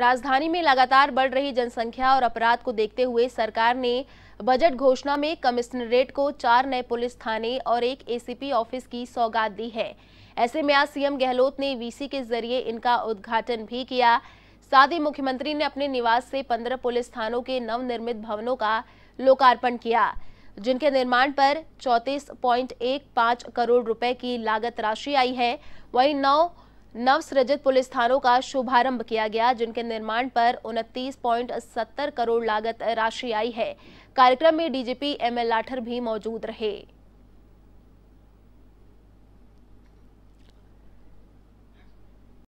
राजधानी में लगातार बढ़ रही जनसंख्या और अपराध को देखते हुए सरकार ने बजट घोषणा में कमिश्नरेट को चार नए पुलिस थाने और एक एसीपी ऑफिस की सौगात दी है ऐसे में आज सीएम गहलोत ने वीसी के जरिए इनका उद्घाटन भी किया साथ ही मुख्यमंत्री ने अपने निवास से पंद्रह पुलिस थानों के नवनिर्मित भवनों का लोकार्पण किया जिनके निर्माण पर चौंतीस करोड़ रुपए की लागत राशि आई है वही नौ नवसृजित पुलिस थानों का शुभारंभ किया गया जिनके निर्माण पर उनतीस करोड़ लागत राशि आई है कार्यक्रम में डीजीपी एम एल लाठर भी मौजूद रहे